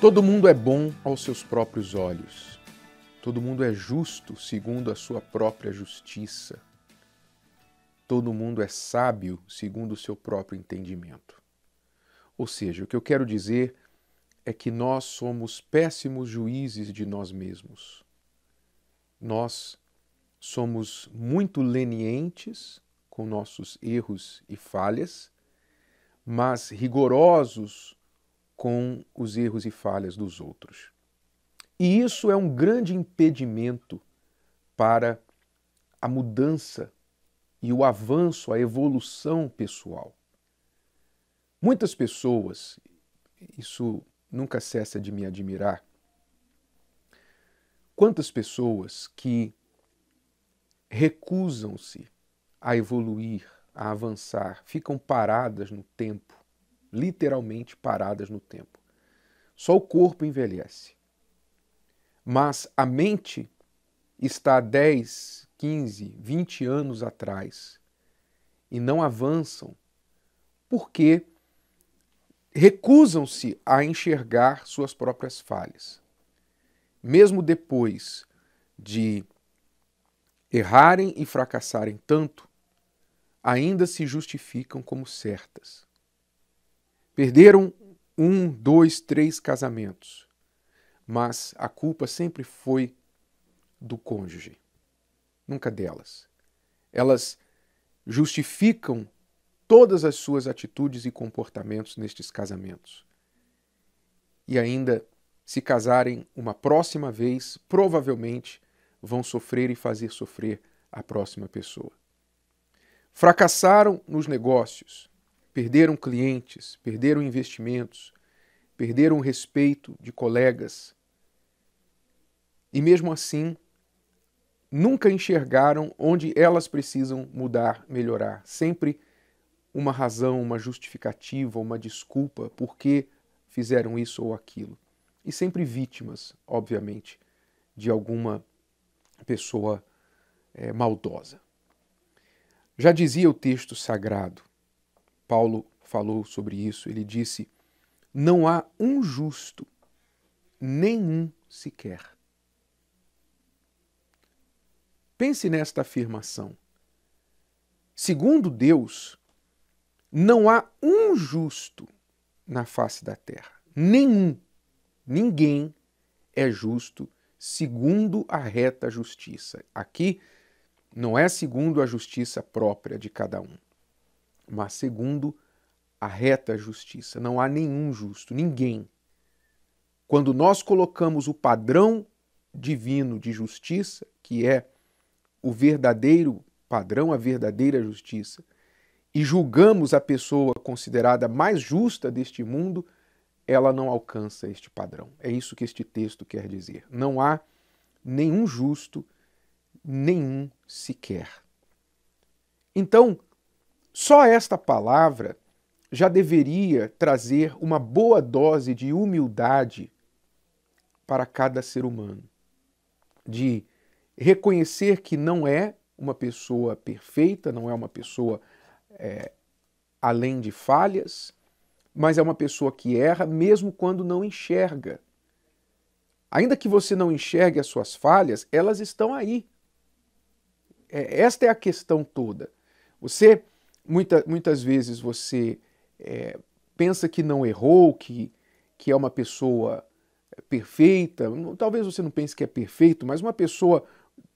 Todo mundo é bom aos seus próprios olhos. Todo mundo é justo segundo a sua própria justiça. Todo mundo é sábio segundo o seu próprio entendimento. Ou seja, o que eu quero dizer é que nós somos péssimos juízes de nós mesmos. Nós somos muito lenientes com nossos erros e falhas, mas rigorosos com os erros e falhas dos outros. E isso é um grande impedimento para a mudança e o avanço, a evolução pessoal. Muitas pessoas, isso nunca cessa de me admirar, quantas pessoas que recusam-se a evoluir, a avançar, ficam paradas no tempo, literalmente paradas no tempo. Só o corpo envelhece. Mas a mente está 10, 15, 20 anos atrás e não avançam porque recusam-se a enxergar suas próprias falhas. Mesmo depois de errarem e fracassarem tanto, ainda se justificam como certas. Perderam um, dois, três casamentos, mas a culpa sempre foi do cônjuge, nunca delas. Elas justificam todas as suas atitudes e comportamentos nestes casamentos. E ainda, se casarem uma próxima vez, provavelmente vão sofrer e fazer sofrer a próxima pessoa. Fracassaram nos negócios, perderam clientes, perderam investimentos, perderam o respeito de colegas. E mesmo assim, nunca enxergaram onde elas precisam mudar, melhorar. Sempre uma razão, uma justificativa, uma desculpa por que fizeram isso ou aquilo. E sempre vítimas, obviamente, de alguma pessoa é, maldosa. Já dizia o texto sagrado: Paulo falou sobre isso. Ele disse: Não há um justo, nenhum sequer. Pense nesta afirmação. Segundo Deus, não há um justo na face da terra. Nenhum, ninguém é justo segundo a reta justiça. Aqui não é segundo a justiça própria de cada um mas segundo a reta justiça. Não há nenhum justo, ninguém. Quando nós colocamos o padrão divino de justiça, que é o verdadeiro padrão, a verdadeira justiça, e julgamos a pessoa considerada mais justa deste mundo, ela não alcança este padrão. É isso que este texto quer dizer. Não há nenhum justo, nenhum sequer. Então, só esta palavra já deveria trazer uma boa dose de humildade para cada ser humano, de reconhecer que não é uma pessoa perfeita, não é uma pessoa é, além de falhas, mas é uma pessoa que erra mesmo quando não enxerga. Ainda que você não enxergue as suas falhas, elas estão aí. É, esta é a questão toda. Você Muita, muitas vezes você é, pensa que não errou, que, que é uma pessoa é, perfeita. Talvez você não pense que é perfeito, mas uma pessoa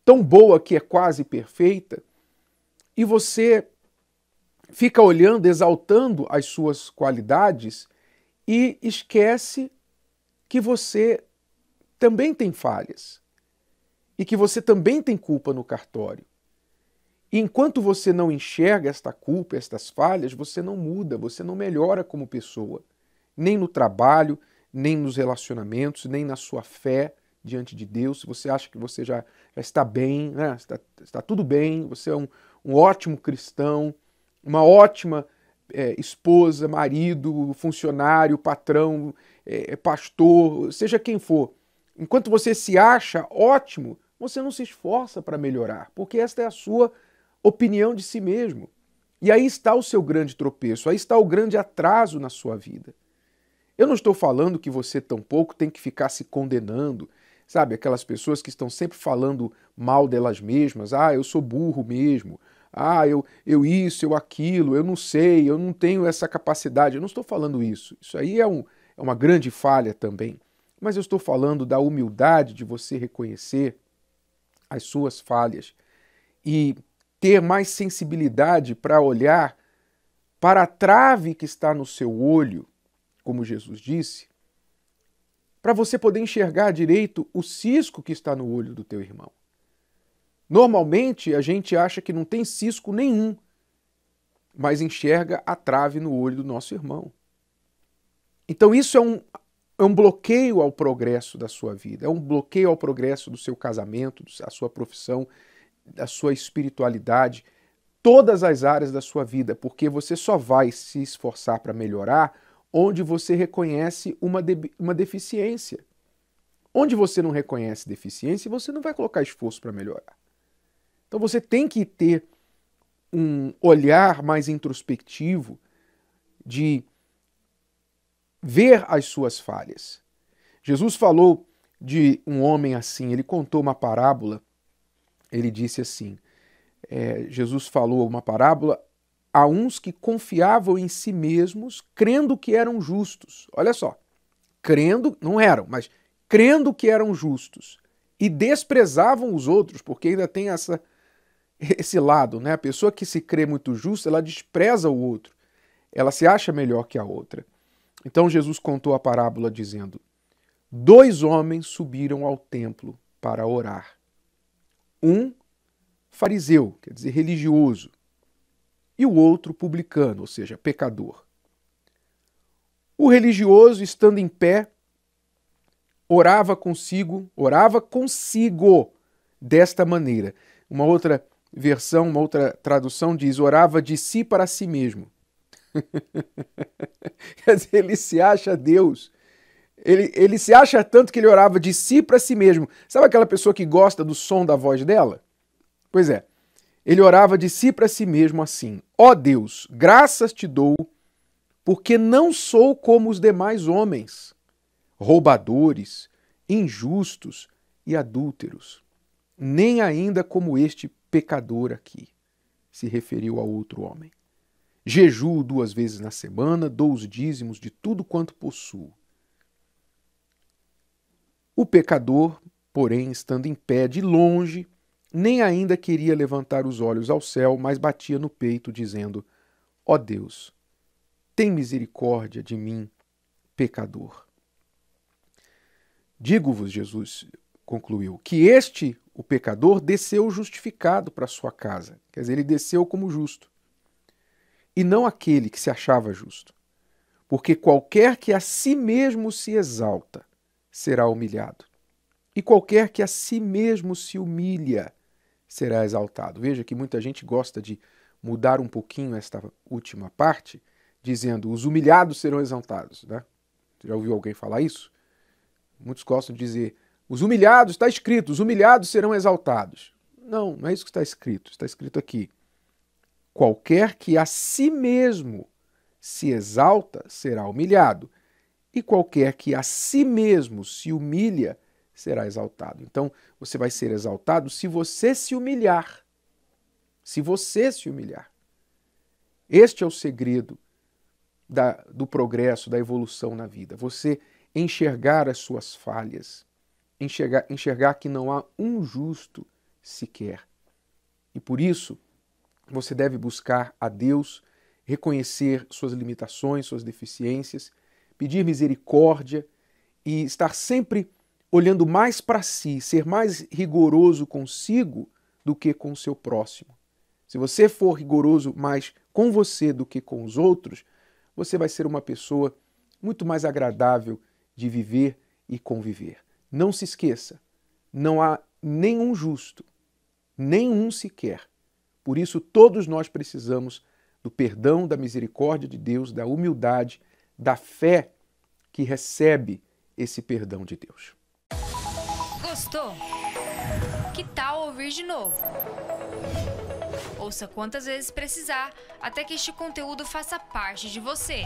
tão boa que é quase perfeita. E você fica olhando, exaltando as suas qualidades e esquece que você também tem falhas e que você também tem culpa no cartório e enquanto você não enxerga esta culpa, estas falhas, você não muda, você não melhora como pessoa, nem no trabalho, nem nos relacionamentos, nem na sua fé diante de Deus. Se você acha que você já, já está bem, né? está, está, tudo bem, você é um, um ótimo cristão, uma ótima é, esposa, marido, funcionário, patrão, é, pastor, seja quem for. Enquanto você se acha ótimo, você não se esforça para melhorar, porque esta é a sua opinião de si mesmo. E aí está o seu grande tropeço, aí está o grande atraso na sua vida. Eu não estou falando que você tampouco tem que ficar se condenando, sabe? Aquelas pessoas que estão sempre falando mal delas mesmas, ah, eu sou burro mesmo, ah, eu, eu isso, eu aquilo, eu não sei, eu não tenho essa capacidade. Eu não estou falando isso. Isso aí é, um, é uma grande falha também. Mas eu estou falando da humildade de você reconhecer as suas falhas e ter mais sensibilidade para olhar para a trave que está no seu olho, como Jesus disse, para você poder enxergar direito o cisco que está no olho do teu irmão. Normalmente a gente acha que não tem cisco nenhum, mas enxerga a trave no olho do nosso irmão. Então isso é um, é um bloqueio ao progresso da sua vida, é um bloqueio ao progresso do seu casamento, da sua profissão, da sua espiritualidade, todas as áreas da sua vida, porque você só vai se esforçar para melhorar onde você reconhece uma, de, uma deficiência. Onde você não reconhece deficiência, você não vai colocar esforço para melhorar. Então você tem que ter um olhar mais introspectivo de ver as suas falhas. Jesus falou de um homem assim, ele contou uma parábola ele disse assim: é, Jesus falou uma parábola a uns que confiavam em si mesmos, crendo que eram justos. Olha só, crendo, não eram, mas crendo que eram justos e desprezavam os outros, porque ainda tem essa esse lado, né? A pessoa que se crê muito justa, ela despreza o outro. Ela se acha melhor que a outra. Então Jesus contou a parábola dizendo: Dois homens subiram ao templo para orar. Um fariseu, quer dizer, religioso, e o outro publicano, ou seja, pecador. O religioso, estando em pé, orava consigo, orava consigo desta maneira. Uma outra versão, uma outra tradução diz: orava de si para si mesmo. Quer dizer, ele se acha Deus ele, ele se acha tanto que ele orava de si para si mesmo. Sabe aquela pessoa que gosta do som da voz dela? Pois é. Ele orava de si para si mesmo assim: Ó oh Deus, graças te dou, porque não sou como os demais homens, roubadores, injustos e adúlteros, nem ainda como este pecador aqui, se referiu a outro homem. Jejuo duas vezes na semana, dou os dízimos de tudo quanto possuo. O pecador, porém, estando em pé de longe, nem ainda queria levantar os olhos ao céu, mas batia no peito, dizendo: Ó oh Deus, tem misericórdia de mim, pecador. Digo-vos, Jesus concluiu, que este, o pecador, desceu justificado para sua casa, quer dizer, ele desceu como justo, e não aquele que se achava justo. Porque qualquer que a si mesmo se exalta será humilhado. E qualquer que a si mesmo se humilha será exaltado. Veja que muita gente gosta de mudar um pouquinho esta última parte, dizendo os humilhados serão exaltados. Né? Você já ouviu alguém falar isso? Muitos gostam de dizer os humilhados, está escrito, os humilhados serão exaltados. Não, não é isso que está escrito. Está escrito aqui: qualquer que a si mesmo se exalta será humilhado, e qualquer que a si mesmo se humilha será exaltado. Então, você vai ser exaltado se você se humilhar. Se você se humilhar. Este é o segredo da, do progresso, da evolução na vida. Você enxergar as suas falhas, enxergar, enxergar que não há um justo sequer. E por isso, você deve buscar a Deus, reconhecer suas limitações, suas deficiências pedir misericórdia e estar sempre olhando mais para si, ser mais rigoroso consigo do que com o seu próximo. Se você for rigoroso mais com você do que com os outros, você vai ser uma pessoa muito mais agradável de viver e conviver. Não se esqueça, não há nenhum justo, nenhum sequer. Por isso, todos nós precisamos do perdão, da misericórdia de Deus, da humildade da fé que recebe esse perdão de Deus. Gostou? Que tal ouvir de novo? Ouça quantas vezes precisar até que este conteúdo faça parte de você.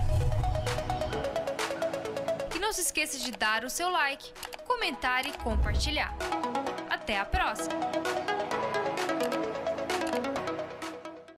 E não se esqueça de dar o seu like, comentar e compartilhar. Até a próxima!